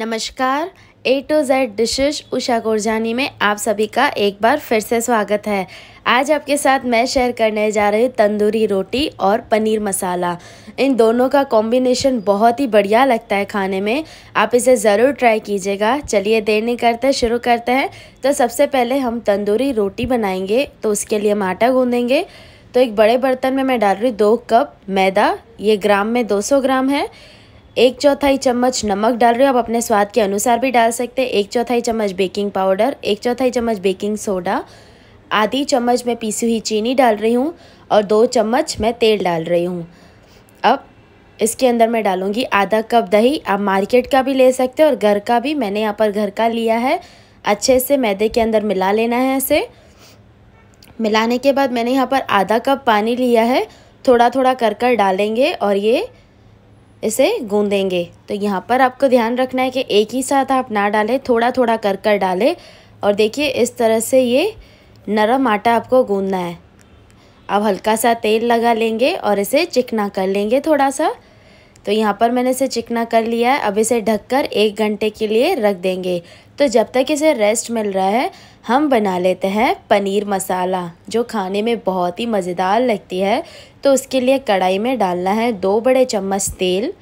नमस्कार A to Z dishes Usha गोरजानी में आप सभी का एक बार फिर से स्वागत है आज आपके साथ मैं शेयर करने जा रही हूँ तंदूरी रोटी और पनीर मसाला इन दोनों का कॉम्बिनेशन बहुत ही बढ़िया लगता है खाने में आप इसे ज़रूर ट्राई कीजिएगा चलिए देर नहीं करते शुरू करते हैं तो सबसे पहले हम तंदूरी रोटी बनाएंगे तो उसके लिए हम आटा गूँधेंगे तो एक बड़े बर्तन में मैं डाल रही हूँ दो कप मैदा ये ग्राम में दो ग्राम है एक चौथाई चम्मच नमक डाल रहे हो आप अपने स्वाद के अनुसार भी डाल सकते हैं एक चौथाई चम्मच बेकिंग पाउडर एक चौथाई चम्मच बेकिंग सोडा आधी चम्मच मैं पीसी हुई चीनी डाल रही हूँ और दो चम्मच मैं तेल डाल रही हूँ अब इसके अंदर मैं डालूँगी आधा कप दही आप मार्केट का भी ले सकते हो और घर का भी मैंने यहाँ पर घर का लिया है अच्छे से मैदे के अंदर मिला लेना है इसे मिलाने के बाद मैंने यहाँ पर आधा कप पानी लिया है थोड़ा थोड़ा कर कर डालेंगे और ये इसे गूंदेंगे तो यहाँ पर आपको ध्यान रखना है कि एक ही साथ आप ना डालें थोड़ा थोड़ा कर कर डालें और देखिए इस तरह से ये नरम आटा आपको गूंदना है अब हल्का सा तेल लगा लेंगे और इसे चिकना कर लेंगे थोड़ा सा तो यहाँ पर मैंने इसे चिकना कर लिया है अब इसे ढककर एक घंटे के लिए रख देंगे तो जब तक इसे रेस्ट मिल रहा है हम बना लेते हैं पनीर मसाला जो खाने में बहुत ही मज़ेदार लगती है तो उसके लिए कढ़ाई में डालना है दो बड़े चम्मच तेल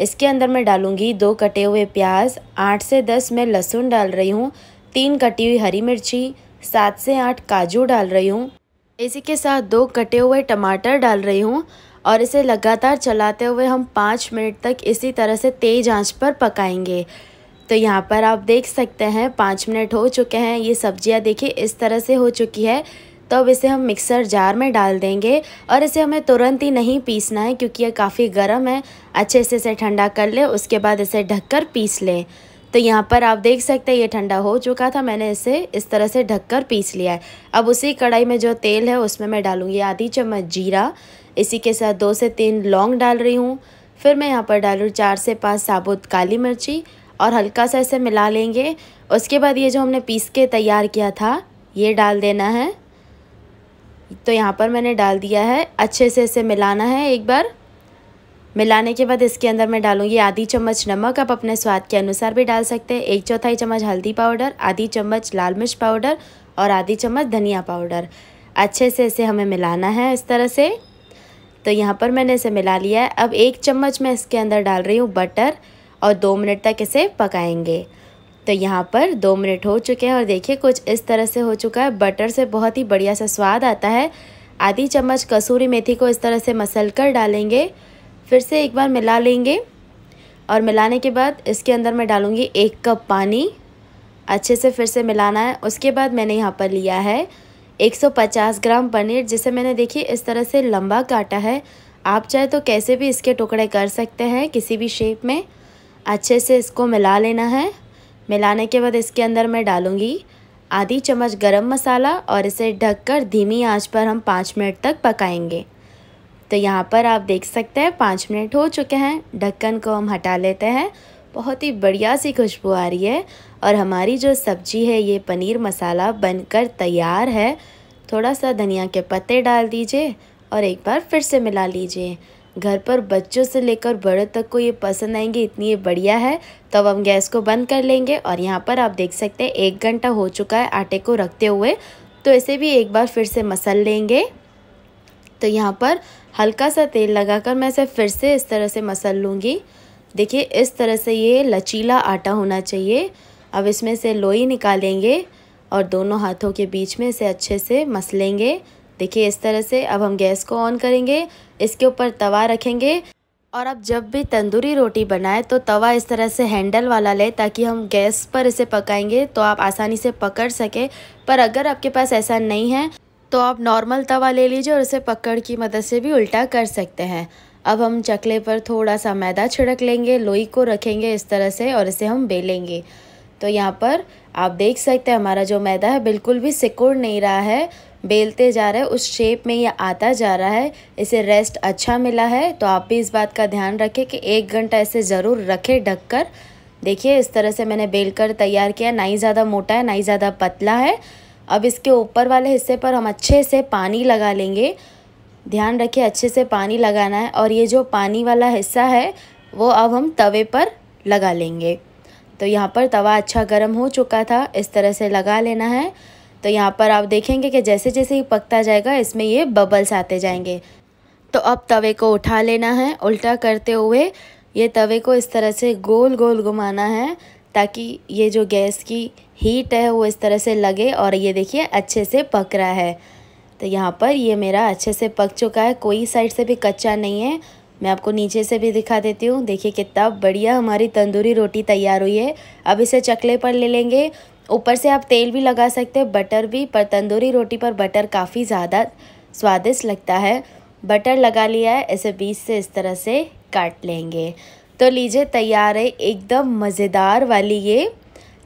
इसके अंदर मैं डालूँगी दो कटे हुए प्याज आठ से दस मैं लहसुन डाल रही हूँ तीन कटी हुई हरी मिर्ची सात से आठ काजू डाल रही हूँ इसी के साथ दो कटे हुए टमाटर डाल रही हूँ और इसे लगातार चलाते हुए हम पाँच मिनट तक इसी तरह से तेज़ आंच पर पकाएंगे तो यहाँ पर आप देख सकते हैं पाँच मिनट हो चुके हैं ये सब्जियाँ देखिए इस तरह से हो चुकी है तो अब इसे हम मिक्सर जार में डाल देंगे और इसे हमें तुरंत ही नहीं पीसना है क्योंकि ये काफ़ी गर्म है अच्छे से इसे ठंडा कर ले उसके बाद इसे ढककर पीस लें तो यहाँ पर आप देख सकते हैं ये ठंडा हो चुका था मैंने इसे इस तरह से ढककर पीस लिया है अब उसी कढ़ाई में जो तेल है उसमें मैं डालूँगी आधी चम्मच जीरा इसी के साथ दो से तीन लौंग डाल रही हूँ फिर मैं यहाँ पर डालूँ चार से पाँच साबुत काली मिर्ची और हल्का सा इसे मिला लेंगे उसके बाद ये जो हमने पीस के तैयार किया था ये डाल देना है तो यहाँ पर मैंने डाल दिया है अच्छे से इसे मिलाना है एक बार मिलाने के बाद इसके अंदर मैं डालूँगी आधी चम्मच नमक आप अपने स्वाद के अनुसार भी डाल सकते हैं एक चौथाई चम्मच हल्दी पाउडर आधी चम्मच लाल मिर्च पाउडर और आधी चम्मच धनिया पाउडर अच्छे से इसे हमें मिलाना है इस तरह से तो यहाँ पर मैंने इसे मिला लिया है अब एक चम्मच मैं इसके अंदर डाल रही हूँ बटर और दो मिनट तक इसे पकाएंगे तो यहाँ पर दो मिनट हो चुके हैं और देखिए कुछ इस तरह से हो चुका है बटर से बहुत ही बढ़िया सा स्वाद आता है आधी चम्मच कसूरी मेथी को इस तरह से मसल कर डालेंगे फिर से एक बार मिला लेंगे और मिलाने के बाद इसके अंदर मैं डालूँगी एक कप पानी अच्छे से फिर से मिलाना है उसके बाद मैंने यहाँ पर लिया है 150 ग्राम पनीर जिसे मैंने देखिए इस तरह से लंबा काटा है आप चाहे तो कैसे भी इसके टुकड़े कर सकते हैं किसी भी शेप में अच्छे से इसको मिला लेना है मिलाने के बाद इसके अंदर मैं डालूँगी आधी चम्मच गरम मसाला और इसे ढककर धीमी आंच पर हम पाँच मिनट तक पकाएंगे तो यहाँ पर आप देख सकते हैं पाँच मिनट हो चुके हैं ढक्कन को हम हटा लेते हैं बहुत ही बढ़िया सी खुशबू आ रही है और हमारी जो सब्जी है ये पनीर मसाला बनकर तैयार है थोड़ा सा धनिया के पत्ते डाल दीजिए और एक बार फिर से मिला लीजिए घर पर बच्चों से लेकर बड़ों तक को ये पसंद आएंगे इतनी ये बढ़िया है तो अब हम गैस को बंद कर लेंगे और यहाँ पर आप देख सकते हैं एक घंटा हो चुका है आटे को रखते हुए तो इसे भी एक बार फिर से मसल लेंगे तो यहाँ पर हल्का सा तेल लगाकर मैं इसे फिर से इस तरह से मसल लूँगी देखिए इस तरह से ये लचीला आटा होना चाहिए अब इसमें से लोई निकालेंगे और दोनों हाथों के बीच में इसे अच्छे से मसलेंगे देखिए इस तरह से अब हम गैस को ऑन करेंगे इसके ऊपर तवा रखेंगे और आप जब भी तंदूरी रोटी बनाए तो तवा इस तरह से हैंडल वाला ले ताकि हम गैस पर इसे पकाएंगे तो आप आसानी से पकड़ सके पर अगर आपके पास ऐसा नहीं है तो आप नॉर्मल तवा ले लीजिए और इसे पकड़ की मदद से भी उल्टा कर सकते हैं अब हम चकले पर थोड़ा सा मैदा छिड़क लेंगे लोई को रखेंगे इस तरह से और इसे हम बेलेंगे तो यहाँ पर आप देख सकते हैं हमारा जो मैदा है बिल्कुल भी सिकुड़ नहीं रहा है बेलते जा रहे हैं उस शेप में ये आता जा रहा है इसे रेस्ट अच्छा मिला है तो आप भी इस बात का ध्यान रखें कि एक घंटा इसे ज़रूर रखें ढक कर देखिए इस तरह से मैंने बेल कर तैयार किया ना ही ज़्यादा मोटा है ना ही ज़्यादा पतला है अब इसके ऊपर वाले हिस्से पर हम अच्छे से पानी लगा लेंगे ध्यान रखिए अच्छे से पानी लगाना है और ये जो पानी वाला हिस्सा है वो अब हम तवे पर लगा लेंगे तो यहाँ पर तवा अच्छा गर्म हो चुका था इस तरह से लगा लेना है तो यहाँ पर आप देखेंगे कि जैसे जैसे ही पकता जाएगा इसमें ये बबल्स आते जाएंगे तो अब तवे को उठा लेना है उल्टा करते हुए ये तवे को इस तरह से गोल गोल घुमाना है ताकि ये जो गैस की हीट है वो इस तरह से लगे और ये देखिए अच्छे से पक रहा है तो यहाँ पर ये मेरा अच्छे से पक चुका है कोई साइड से भी कच्चा नहीं है मैं आपको नीचे से भी दिखा देती हूँ देखिए कितना बढ़िया हमारी तंदूरी रोटी तैयार हुई है अब इसे चकले पर ले लेंगे ऊपर से आप तेल भी लगा सकते हैं बटर भी पर तंदूरी रोटी पर बटर काफ़ी ज़्यादा स्वादिष्ट लगता है बटर लगा लिया है इसे बीच से इस तरह से काट लेंगे तो लीजिए तैयार है एकदम मज़ेदार वाली ये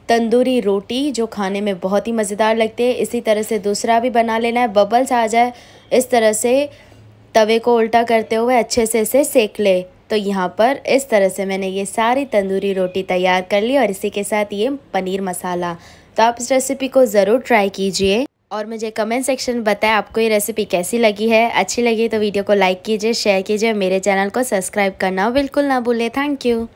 तंदूरी रोटी जो खाने में बहुत ही मज़ेदार लगती है इसी तरह से दूसरा भी बना लेना है बबल्स आ जाए इस तरह से तवे को उल्टा करते हुए अच्छे से इसे सेक ले तो यहाँ पर इस तरह से मैंने ये सारी तंदूरी रोटी तैयार कर ली और इसी के साथ ये पनीर मसाला तो आप इस रेसिपी को ज़रूर ट्राई कीजिए और मुझे कमेंट सेक्शन में बताएं आपको ये रेसिपी कैसी लगी है अच्छी लगी तो वीडियो को लाइक कीजिए शेयर कीजिए मेरे चैनल को सब्सक्राइब करना बिल्कुल ना भूलें थैंक यू